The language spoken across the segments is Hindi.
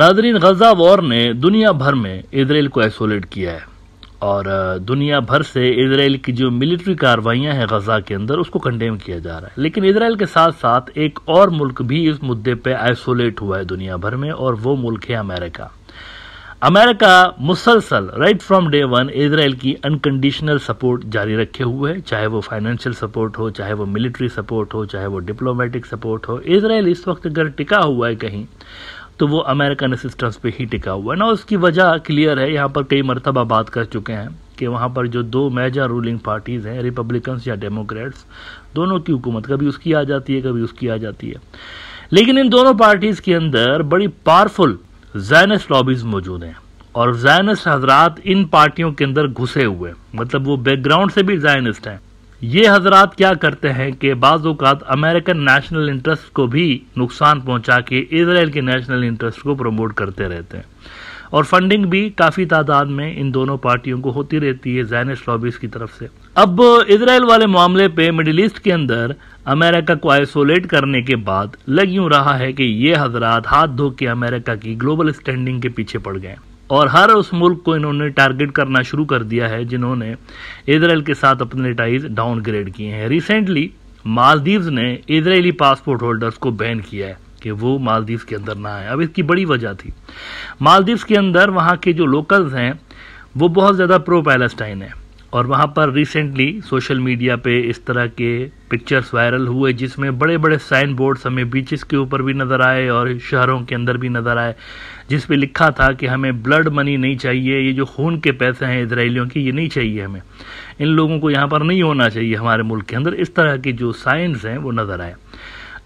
नाजरीन गजा वॉर ने दुनिया भर में इसराइल को आइसोलेट किया है और दुनिया भर से इसराइल की जो मिलिट्री कार्रवाइयाँ हैं गजा के अंदर उसको कंडेम किया जा रहा है लेकिन इसराइल के साथ साथ एक और मुल्क भी इस मुद्दे पे आइसोलेट हुआ है दुनिया भर में और वो मुल्क है अमेरिका अमेरिका मुसलसल right from day one Israel की अनकंडीशनल सपोर्ट जारी रखे हुए है चाहे वो फाइनेंशियल सपोर्ट हो चाहे वो मिलिट्री सपोर्ट हो चाहे वो डिप्लोमेटिक सपोर्ट हो इसराइल इस वक्त अगर टिका हुआ है कहीं तो वो अमेरिकन असिस्टेंस पे ही टिका हुआ है ना उसकी वजह क्लियर है यहाँ पर कई मरतबा बात कर चुके हैं कि वहाँ पर जो दो मेजर रूलिंग पार्टीज़ हैं रिपब्लिकन्स या डेमोक्रेट्स दोनों की हुकूमत कभी उसकी आ जाती है कभी उसकी आ जाती है लेकिन इन दोनों पार्टीज़ के अंदर बड़ी पावरफुल जैनस लॉबीज़ मौजूद हैं और जैनस हजरात इन पार्टियों के अंदर घुसे हुए मतलब वो बैकग्राउंड से भी जायनिस्ट हैं ये हजरात क्या करते हैं कि बाज़ात अमेरिकन नेशनल इंटरेस्ट को भी नुकसान पहुंचा के इसराइल के नेशनल इंटरेस्ट को प्रमोट करते रहते हैं और फंडिंग भी काफ़ी तादाद में इन दोनों पार्टियों को होती रहती है जैन लॉबीज की तरफ से अब इसराइल वाले मामले पे मिडिल ईस्ट के अंदर अमेरिका को आइसोलेट करने के बाद लग यूं रहा है कि ये हजरात हाथ धो के अमेरिका की ग्लोबल स्टैंडिंग के पीछे पड़ गए और हर उस मुल्क को इन्होंने टारगेट करना शुरू कर दिया है जिन्होंने इसराइल के साथ अपने टाइज डाउनग्रेड किए हैं रिसेंटली मालदीव्स ने इसराइली पासपोर्ट होल्डर्स को बैन किया है कि वो मालदीव्स के अंदर ना आए अब इसकी बड़ी वजह थी मालदीव्स के अंदर वहाँ के जो लोकल्स हैं वो बहुत ज़्यादा प्रो पैलेस्टाइन है और वहाँ पर रिसेंटली सोशल मीडिया पे इस तरह के पिक्चर्स वायरल हुए जिसमें बड़े बड़े साइन बोर्ड्स हमें बीचेस के ऊपर भी नज़र आए और शहरों के अंदर भी नज़र आए जिस पे लिखा था कि हमें ब्लड मनी नहीं चाहिए ये जो खून के पैसे हैं इसराइलियों के ये नहीं चाहिए हमें इन लोगों को यहाँ पर नहीं होना चाहिए हमारे मुल्क के अंदर इस तरह के जो साइंस हैं वो नज़र आए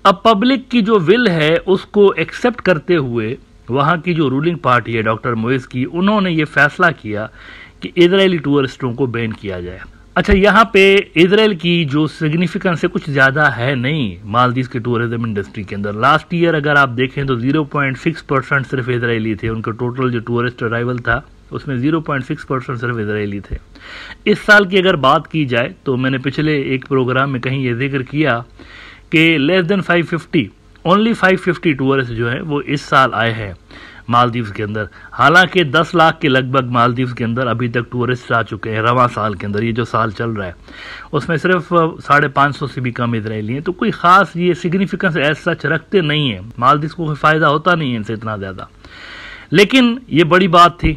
अब पब्लिक की जो विल है उसको एक्सेप्ट करते हुए वहाँ की जो रूलिंग पार्टी है डॉक्टर मोइस की उन्होंने ये फैसला किया कि इसराइली टूरिस्टों को बैन किया जाए अच्छा यहाँ पे इसराइल की जो सिग्निफिकेंस है कुछ ज़्यादा है नहीं मालदीव के टूरिज्म इंडस्ट्री के अंदर लास्ट ईयर अगर आप देखें तो 0.6 परसेंट सिर्फ इसराइली थे उनका टोटल जो टूरिस्ट अराइवल था उसमें 0.6 परसेंट सिर्फ इसराइली थे इस साल की अगर बात की जाए तो मैंने पिछले एक प्रोग्राम में कहीं ये जिक्र किया कि लेस देन 550 ओनली 550 टूरिस्ट जो हैं वो इस साल आए हैं मालदीव्स के अंदर हालांकि 10 लाख के लगभग मालदीव्स के अंदर अभी तक टूरिस्ट आ चुके हैं रवा साल के अंदर ये जो साल चल रहा है उसमें सिर्फ साढ़े पाँच सौ से भी कम इसराइली हैं तो कोई ख़ास ये सिग्निफिकेंस एज सच रखते नहीं है मालदीव्स को कोई फ़ायदा होता नहीं है इनसे इतना ज़्यादा लेकिन ये बड़ी बात थी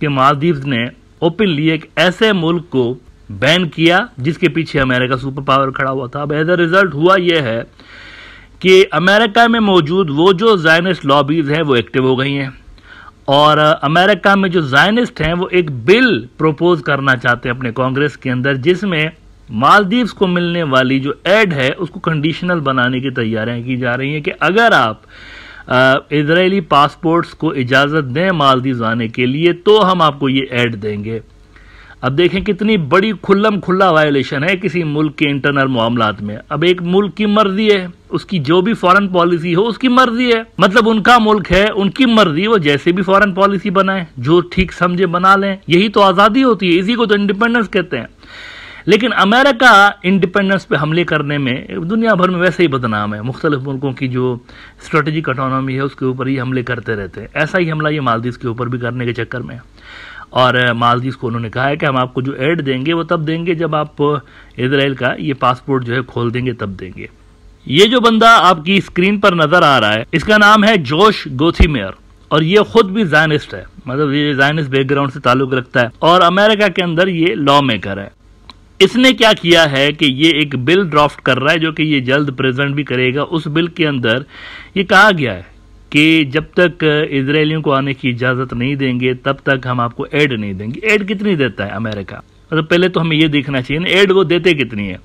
कि मालदीव ने ओपनली एक ऐसे मुल्क को बैन किया जिसके पीछे अमेरिका सुपर पावर खड़ा हुआ था अब एज अ रिजल्ट हुआ यह है कि अमेरिका में मौजूद वो जो जायनिस्ट लॉबीज़ हैं वो एक्टिव हो गई हैं और uh, अमेरिका में जो जायनिस्ट हैं वो एक बिल प्रपोज करना चाहते हैं अपने कांग्रेस के अंदर जिसमें मालदीव्स को मिलने वाली जो एड है उसको कंडीशनल बनाने की तैयारियां की जा रही हैं कि अगर आप इसराइली uh, पासपोर्ट्स को इजाज़त दें मालदीव आने के लिए तो हम आपको ये ऐड देंगे अब देखें कितनी बड़ी खुल्लम खुल्ला वायोलेशन है किसी मुल्क के इंटरनल मामला में अब एक मुल्क की मर्जी है उसकी जो भी फॉरेन पॉलिसी हो उसकी मर्जी है मतलब उनका मुल्क है उनकी मर्जी वो जैसे भी फॉरेन पॉलिसी बनाए जो ठीक समझे बना लें यही तो आज़ादी होती है इसी को तो इंडिपेंडेंस कहते हैं लेकिन अमेरिका इंडिपेंडेंस पे हमले करने में दुनिया भर में वैसे ही बदनाम है मुख्तलिफ मुल्कों की जो स्ट्रेटेजिक अटोनॉमी है उसके ऊपर ही हमले करते रहते हैं ऐसा ही हमला ये मालदीव के ऊपर भी करने के चक्कर में है और मालदीव को उन्होंने कहा है कि हम आपको जो एड देंगे वो तब देंगे जब आप इसराइल का ये पासपोर्ट जो है खोल देंगे तब देंगे ये जो बंदा आपकी स्क्रीन पर नजर आ रहा है इसका नाम है जोश गोथीमेयर और ये खुद भी जायनिस्ट है मतलब ये जायनिस्ट बैकग्राउंड से ताल्लुक रखता है और अमेरिका के अंदर ये लॉ मेकर है इसने क्या किया है कि ये एक बिल ड्राफ्ट कर रहा है जो कि ये जल्द प्रेजेंट भी करेगा उस बिल के अंदर ये कहा गया है कि जब तक इसराइलियों को आने की इजाज़त नहीं देंगे तब तक हम आपको एड नहीं देंगे एड कितनी देता है अमेरिका मतलब पहले तो हमें यह देखना चाहिए एड वो देते कितनी है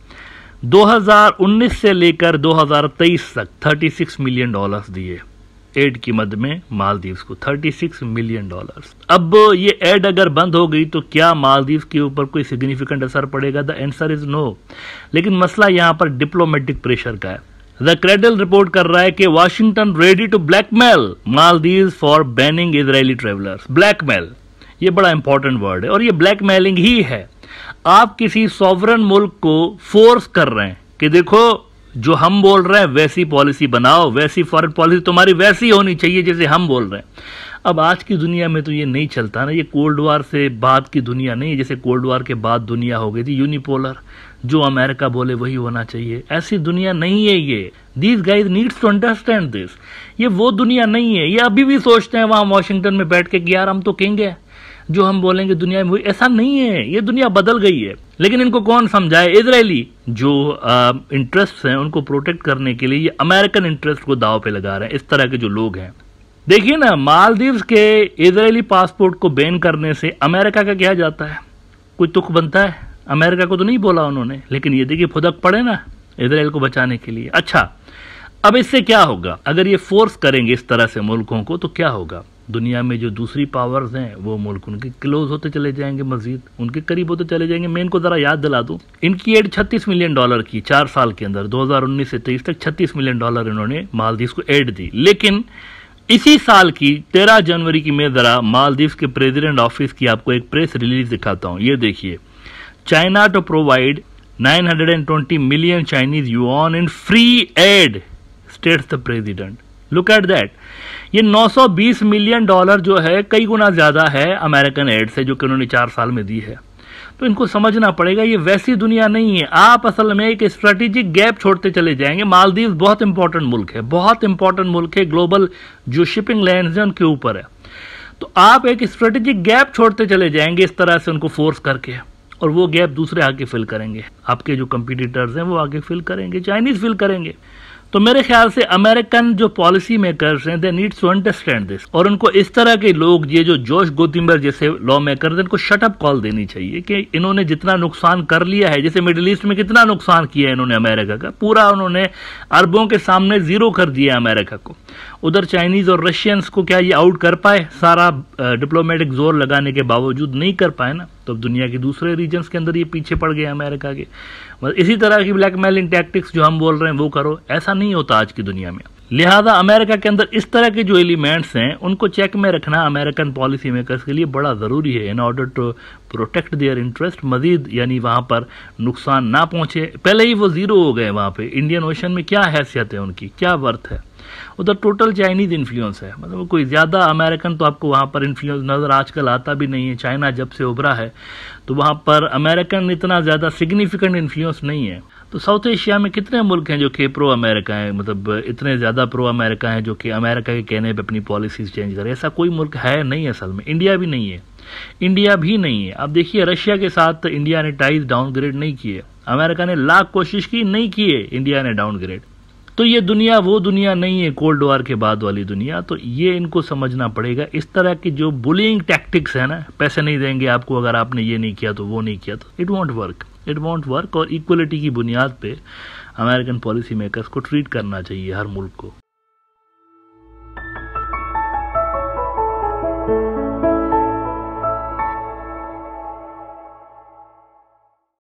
2019 से लेकर 2023 तक 36 मिलियन डॉलर्स दिए एड की मद में मालदीव्स को 36 मिलियन डॉलर्स अब ये एड अगर बंद हो गई तो क्या मालदीव्स के ऊपर कोई सिग्निफिकेंट असर पड़ेगा द आंसर इज नो लेकिन मसला यहाँ पर डिप्लोमेटिक प्रेशर का है द क्रेडल रिपोर्ट कर रहा है कि Washington ready to blackmail Maldives for banning Israeli travellers blackmail ये बड़ा इंपॉर्टेंट वर्ड है और ये ब्लैकमेलिंग ही है आप किसी सॉवरन मुल्क को फोर्स कर रहे हैं कि देखो जो हम बोल रहे हैं वैसी पॉलिसी बनाओ वैसी फॉरेन पॉलिसी तुम्हारी वैसी होनी चाहिए जैसे हम बोल रहे हैं अब आज की दुनिया में तो ये नहीं चलता ना ये कोल्ड वार से बाद की दुनिया नहीं है जैसे कोल्ड वार के बाद दुनिया हो गई थी यूनिपोलर जो अमेरिका बोले वही होना चाहिए ऐसी दुनिया नहीं है ये these guys needs to understand this ये वो दुनिया नहीं है ये अभी भी सोचते हैं वहां वॉशिंगटन में बैठ के यार हम तो किंग है जो हम बोलेंगे दुनिया में ऐसा नहीं है ये दुनिया बदल गई है लेकिन इनको कौन समझाए इसराइली जो इंटरेस्ट हैं उनको प्रोटेक्ट करने के लिए ये अमेरिकन इंटरेस्ट को दाव पे लगा रहे हैं इस तरह के जो लोग हैं देखिए ना मालदीव के इसराइली पासपोर्ट को बैन करने से अमेरिका का क्या जाता है कोई तुख बनता है अमेरिका को तो नहीं बोला उन्होंने लेकिन ये देखिए फुदक पड़े ना इसराइल को बचाने के लिए अच्छा अब इससे क्या होगा अगर ये फोर्स करेंगे इस तरह से मुल्कों को तो क्या होगा दुनिया में जो दूसरी पावर्स हैं वो मुल्क उनके क्लोज होते चले जाएंगे मजीद उनके करीब होते चले जाएंगे मैं इनको ज़रा याद दिला दूं इनकी एड 36 मिलियन डॉलर की चार साल के अंदर 2019 से तेईस तक 36 मिलियन डॉलर इन्होंने मालदीव को एड दी लेकिन इसी साल की 13 जनवरी की मैं ज़रा मालदीव के प्रेसिडेंट ऑफिस की आपको एक प्रेस रिलीज दिखाता हूँ ये देखिए China to provide 920 million Chinese yuan in free aid, states the president. Look at that ये 920 मिलियन डॉलर जो है कई गुना ज़्यादा है अमेरिकन एड से जो कि उन्होंने चार साल में दी है तो इनको समझना पड़ेगा ये वैसी दुनिया नहीं है आप असल में एक स्ट्रेटेजिक गैप छोड़ते चले जाएंगे मालदीव बहुत इंपॉर्टेंट मुल्क है बहुत इंपॉर्टेंट मुल्क है ग्लोबल जो शिपिंग लैंड है उनके ऊपर है तो आप एक स्ट्रेटेजिक गैप छोड़ते चले जाएंगे इस तरह से उनको फोर्स करके और वो गैप दूसरे आके फिल करेंगे आपके जो कंपिटिटर्स हैं वो आगे फिल करेंगे चाइनीज फिल करेंगे तो मेरे ख्याल से अमेरिकन जो पॉलिसी मेकर्स हैं they needs to understand this और उनको इस तरह के लोग ये जो जोश गोतिम्बर जैसे लॉ मेकर इनको शटअप कॉल देनी चाहिए कि इन्होंने जितना नुकसान कर लिया है जैसे मिडिल ईस्ट में कितना नुकसान किया है इन्होंने अमेरिका का पूरा उन्होंने अरबों के सामने जीरो कर दिया अमेरिका को उधर चाइनीज़ और रशियंस को क्या ये आउट कर पाए सारा डिप्लोमेटिक जोर लगाने के बावजूद नहीं कर पाए ना तो अब दुनिया के दूसरे रीजन्स के अंदर ये पीछे पड़ गए अमेरिका के इसी तरह की ब्लैकमेलिंग टैक्टिक्स जो हम बोल रहे हैं वो करो ऐसा नहीं होता आज की दुनिया में लिहाजा अमेरिका के अंदर इस तरह के जो एलिमेंट्स हैं उनको चेक में रखना अमेरिकन पॉलिसी मेकर्स के लिए बड़ा ज़रूरी है in order to protect their interest मजीद यानी वहाँ पर नुकसान ना पहुँचे पहले ही वो ज़ीरो हो गए वहाँ पे इंडियन ओशन में क्या हैसियत है उनकी क्या वर्थ है उधर टोटल चाइनीज़ इन्फ्लुएंस है मतलब कोई ज़्यादा अमेरिकन तो आपको वहाँ पर इन्फ्लुएंस नज़र आजकल आता भी नहीं है चाइना जब से उभरा है तो वहाँ पर अमेरिकन इतना ज़्यादा सिग्निफिकेंट इन्फ्लुएंस नहीं है तो साउथ एशिया में कितने मुल्क हैं जो कि प्रो अमेरिका हैं मतलब इतने ज़्यादा प्रो अमेरिका हैं जो कि अमेरिका के कहने पे अपनी पॉलिसीज़ चेंज करें ऐसा कोई मुल्क है नहीं असल में इंडिया भी नहीं है इंडिया भी नहीं है अब देखिए रशिया के साथ इंडिया ने टाइज डाउनग्रेड नहीं किए अमेरिका ने लाख कोशिश की नहीं किए इंडिया ने डाउनग्रेड तो ये दुनिया वो दुनिया नहीं है कोल्ड वार के बाद वाली दुनिया तो ये इनको समझना पड़ेगा इस तरह की जो बुलिंग टैक्टिक्स है ना पैसे नहीं देंगे आपको अगर आपने ये नहीं किया तो वो नहीं किया तो it won't work it won't work और इक्वलिटी की बुनियाद पे अमेरिकन पॉलिसी मेकर्स को ट्रीट करना चाहिए हर मुल्क को